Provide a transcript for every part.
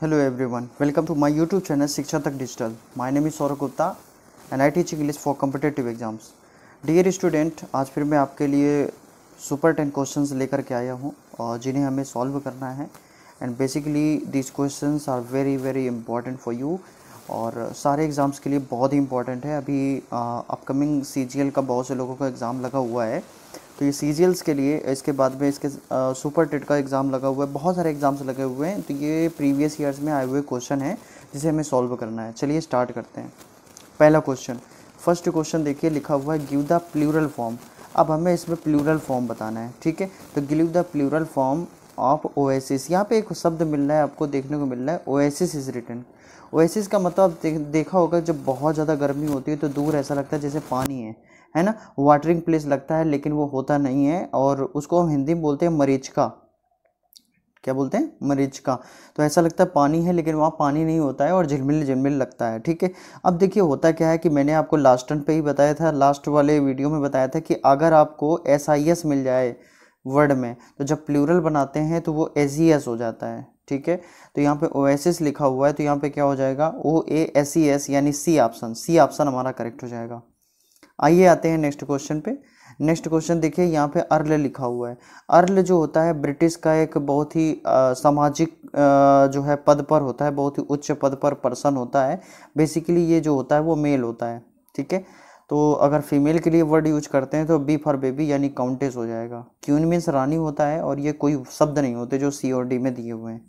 hello everyone welcome to my YouTube channel Shiksha Tak digital my name is Saurabh Gupta and I teach English for competitive exams dear student आज फिर मैं आपके लिए super ten question लेकर के आया हूँ और जिन्हें हमें सॉल्व करना है and basically this question are very very important for you और सारे एग्ज़ाम्स के लिए बहुत ही इंपॉर्टेंट है अभी अपकमिंग सी जी एल का बहुत से लोगों का एग्ज़ाम लगा हुआ है तो ये सी के लिए इसके बाद में इसके सुपर टेट का एग्ज़ाम लगा हुआ है बहुत सारे एग्ज़ाम्स लगे हुए हैं तो ये प्रीवियस ईयर्स में आए हुए क्वेश्चन हैं जिसे हमें सॉल्व करना है चलिए स्टार्ट करते हैं पहला क्वेश्चन फर्स्ट क्वेश्चन देखिए लिखा हुआ है गिव द प्लूरल फॉर्म अब हमें इसमें प्लूरल फॉर्म बताना है ठीक है तो give the plural form of O S S यहाँ पर एक शब्द मिल रहा है आपको देखने को मिल रहा है O S S is return O S S का मतलब देखा होगा जब बहुत ज़्यादा गर्मी होती है तो दूर ऐसा लगता है जैसे पानी है है ना वाटरिंग प्लेस लगता है लेकिन वो होता नहीं है और उसको हम हिंदी में बोलते हैं मरीच का क्या बोलते हैं मरीच का तो ऐसा लगता है पानी है लेकिन वहाँ पानी नहीं होता है और झिलमिल झिलमिल लगता है ठीक है अब देखिए होता क्या है कि मैंने आपको लास्ट टन पे ही बताया था लास्ट वाले वीडियो में बताया था कि अगर आपको एस आई एस मिल जाए वर्ड में तो जब प्लूरल बनाते हैं तो वो एस ई एस हो जाता है ठीक है तो यहाँ पे एस लिखा हुआ है तो यहाँ पे क्या हो जाएगा ओ ए एस ई एस यानी सी ऑप्शन सी ऑप्शन हमारा करेक्ट हो जाएगा आइए आते हैं नेक्स्ट क्वेश्चन पे नेक्स्ट क्वेश्चन देखिए यहाँ पे अर्ल लिखा हुआ है अर्ल जो होता है ब्रिटिश का एक बहुत ही आ, सामाजिक आ, जो है पद पर होता है बहुत ही उच्च पद पर पर्सन होता है बेसिकली ये जो होता है वो मेल होता है ठीक है तो अगर फीमेल के लिए वर्ड यूज करते हैं तो बी फॉर बेबी यानी काउंटेस हो जाएगा क्यून मीन्स रानी होता है और ये कोई शब्द नहीं होते जो सी और डी में दिए हुए हैं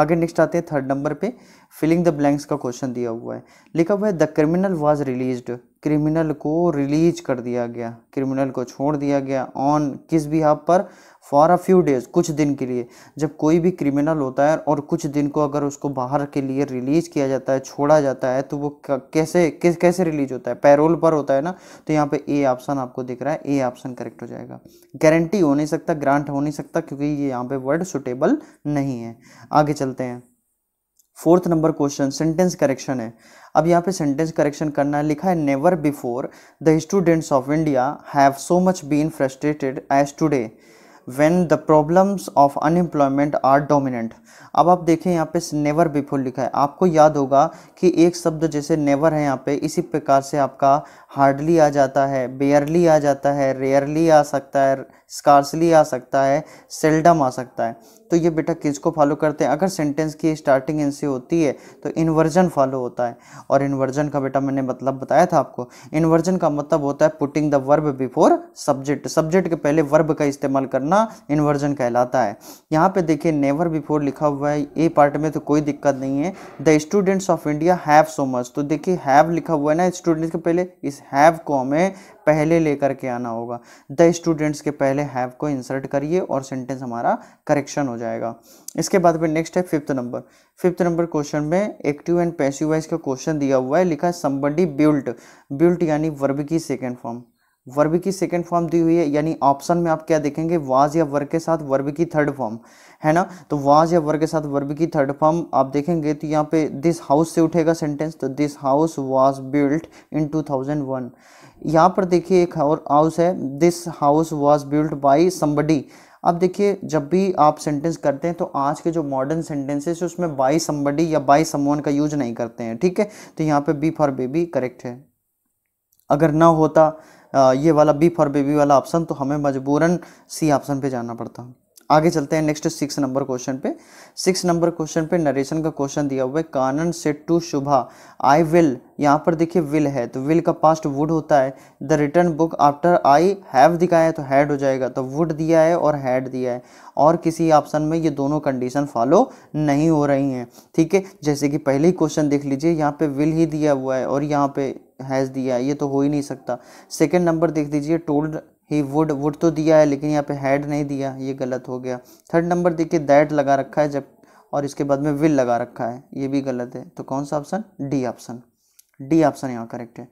आगे नेक्स्ट आते हैं थर्ड नंबर पे फिलिंग द ब्लैंक्स का क्वेश्चन दिया हुआ है लिखा हुआ है the criminal was release criminal को रिलीज कर दिया गया क्रिमिनल को छोड़ दिया गया ऑन किस भी आप पर फॉर अ फ्यू डेज कुछ दिन के लिए जब कोई भी क्रिमिनल होता है और कुछ दिन को अगर उसको बाहर के लिए रिलीज किया जाता है छोड़ा जाता है तो वो कैसे किस कैसे रिलीज होता है पैरोल पर होता है ना तो यहाँ पे ए ऑप्शन आपको दिख रहा है ए ऑप्शन करेक्ट हो जाएगा गारंटी हो नहीं सकता ग्रांट हो नहीं सकता क्योंकि ये यहाँ पे वर्ड सुटेबल नहीं है आगे चलते हैं fourth number question sentence correction है अब यहाँ पे सेंटेंस करेक्शन करना है लिखा है never before the students of India have so much been frustrated as today when the problems of unemployment are dominant अब आप देखें यहाँ पे नेवर बिफोर लिखा है आपको याद होगा कि एक शब्द जैसे नेवर है यहाँ पे इसी प्रकार से आपका हार्डली आ जाता है बेयरली आ जाता है रेयरली आ सकता है स्कार्सली आ सकता है सेल्डम आ सकता है तो ये बेटा किसको फॉलो करते हैं अगर सेंटेंस की स्टार्टिंग इनसे होती है तो इन्वर्जन फॉलो होता है और इन्वर्जन का बेटा मैंने मतलब बताया था आपको इन्वर्जन का मतलब होता है putting the verb before subject subject के पहले वर्ब का इस्तेमाल करना होना इन्वर्जन कहलाता है यहाँ पे देखिए नेवर बिफोर लिखा हुआ है ए पार्ट में तो कोई दिक्कत नहीं है the students of India have so much तो देखिए हैव लिखा हुआ है ना स्टूडेंट्स के पहले इस हैव को हमें पहले लेकर के आना होगा द स्टूडेंट्स के पहले हैव को इंसर्ट करिए और सेंटेंस हमारा करेक्शन हो जाएगा इसके बाद फिर नेक्स्ट है fifth number fifth number question में एक्टिव एंड पैसिव वाइज का क्वेश्चन दिया हुआ है लिखा है संबडी बिल्ट बिल्ट यानी वर्ब की सेकेंड फॉर्म वर्ब की सेकेंड फॉर्म दी हुई है यानी ऑप्शन में आप क्या देखेंगे वाज या वर्ग के साथ वर्ब की थर्ड फॉर्म है ना तो वाज या वर्ग के साथ वर्ब की थर्ड फॉर्म आप देखेंगे तो यहाँ पे दिस हाउस से उठेगा सेंटेंस तो this house was built in 2001 यहाँ पर देखिए एक और हाउस है this house was built by somebody अब देखिए जब भी आप सेंटेंस करते हैं तो आज के जो मॉडर्न सेंटेंसेस उसमें बाई समबडी या बाई समवन का यूज नहीं करते हैं ठीक है तो यहाँ पे बी फॉर बेबी करेक्ट है अगर ना होता ये वाला बी फॉर बेबी वाला ऑप्शन तो हमें मजबूरन सी ऑप्शन पे जाना पड़ता है आगे चलते हैं नेक्स्ट सिक्स नंबर क्वेश्चन पे सिक्स नंबर क्वेश्चन पे नरेशन का क्वेश्चन दिया हुआ है कानन से टू शुभा आई विल यहाँ पर देखिए विल है तो विल का पास्ट वुड होता है the return book after I have दिखाया है तो हैड हो जाएगा तो वुड दिया है और हैड दिया है और किसी ऑप्शन में ये दोनों कंडीशन फॉलो नहीं हो रही हैं ठीक है जैसे कि पहले ही क्वेश्चन देख लीजिए यहाँ पे विल ही दिया हुआ है और यहाँ पे हैज़ दिया है ये तो हो ही नहीं सकता सेकेंड नंबर देख दीजिए टोल्ड ही वुड वुड तो दिया है लेकिन यहाँ पे हैड नहीं दिया ये गलत हो गया थर्ड नंबर देखिए दैट लगा रखा है जब और इसके बाद में विल लगा रखा है ये भी गलत है तो कौन सा option D option D option यहाँ करेक्ट है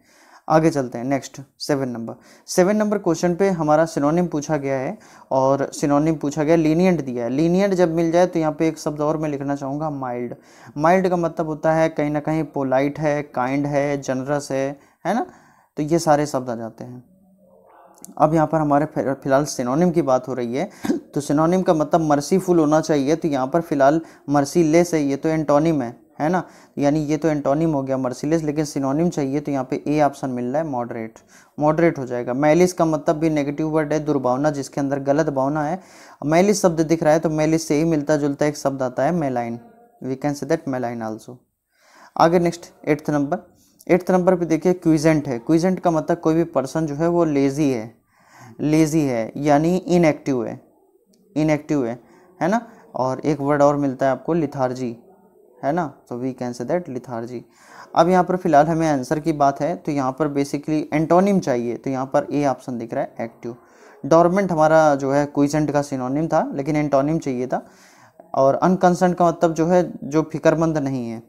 आगे चलते हैं next seven number seven number question पे हमारा सिनोनिम पूछा गया है और सिनोनिम पूछा गया लीनियंट दिया है लीनियंट जब मिल जाए तो यहाँ पे एक शब्द और मैं लिखना चाहूँगा माइल्ड माइल्ड का मतलब होता है कहीं ना कहीं पोलाइट है काइंड है जनरस है है ना तो ये सारे शब्द आ जाते हैं अब यहाँ पर हमारे फिलहाल सिनोनिम की बात हो रही है तो सिनोनिम का मतलब मर्सीफुल होना चाहिए तो यहाँ पर फिलहाल मर्सी लेस है ये तो एंटोनिम है है ना यानी ये तो एंटोनिम हो गया मर्सिलस लेकिन सिनोनिम चाहिए तो यहाँ पे ए ऑप्शन मिल रहा है मॉडरेट मॉडरेट हो जाएगा मैलिस का मतलब भी नेगेटिव वर्ड है दुर्भावना जिसके अंदर गलत भावना है मैलिस शब्द दिख रहा है तो मैलिस से ही मिलता जुलता एक शब्द आता है malign we can say that malign also आगे next eighth number eighth number पर देखिए क्विजेंट है क्विजेंट का मतलब कोई भी पर्सन जो है वो लेज़ी है लेज़ी है यानी इनएक्टिव है इनएक्टिव है है ना और एक वर्ड और मिलता है आपको लिथार्जी है ना so we can say that lethargy अब यहाँ पर फिलहाल हमें आंसर की बात है तो यहाँ पर बेसिकली एंटोनिम चाहिए तो यहाँ पर ए ऑप्शन दिख रहा है एक्टिव डॉर्मेंट हमारा जो है क्विजेंट का सिनोनिम था लेकिन एंटोनिम चाहिए था और अनकंसर्न का मतलब जो है जो फिक्रमंद नहीं है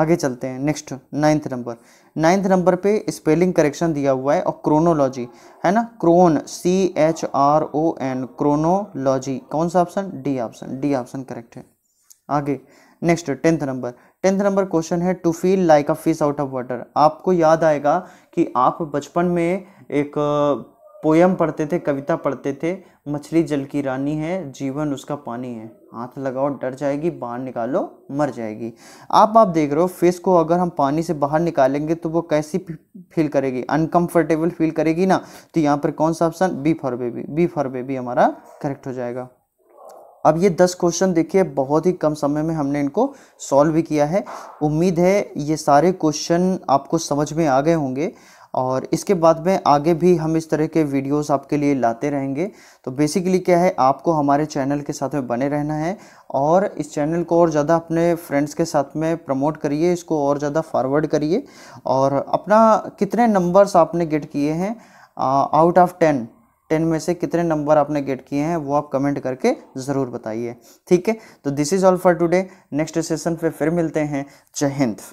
आगे चलते हैं next ninth number ninth number पे स्पेलिंग करेक्शन दिया हुआ है और क्रोनोलॉजी है ना chron C H R O N chronology कौन सा option D option D option correct है आगे next tenth number tenth number question है to feel like a fish out of water आपको याद आएगा कि आप बचपन में एक पोयम पढ़ते थे कविता पढ़ते थे मछली जल की रानी है जीवन उसका पानी है हाथ लगाओ डर जाएगी बाहर निकालो मर जाएगी आप आप देख रहे हो फेस को अगर हम पानी से बाहर निकालेंगे तो वो कैसी फील करेगी अनकंफर्टेबल फील करेगी ना तो यहाँ पर कौन सा option B for baby B for baby हमारा करेक्ट हो जाएगा अब ये दस क्वेश्चन देखिए बहुत ही कम समय में हमने इनको सॉल्व भी किया है उम्मीद है ये सारे क्वेश्चन आपको समझ में आ गए होंगे और इसके बाद में आगे भी हम इस तरह के वीडियोस आपके लिए लाते रहेंगे तो बेसिकली क्या है आपको हमारे चैनल के साथ में बने रहना है और इस चैनल को और ज़्यादा अपने फ्रेंड्स के साथ में प्रमोट करिए इसको और ज़्यादा फॉरवर्ड करिए और अपना कितने नंबर्स आपने गेट किए हैं आउट ऑफ टेन टेन में से कितने नंबर आपने गेट किए हैं वो आप कमेंट करके ज़रूर बताइए ठीक है तो this is all for today next session पे फिर मिलते हैं जय हिंद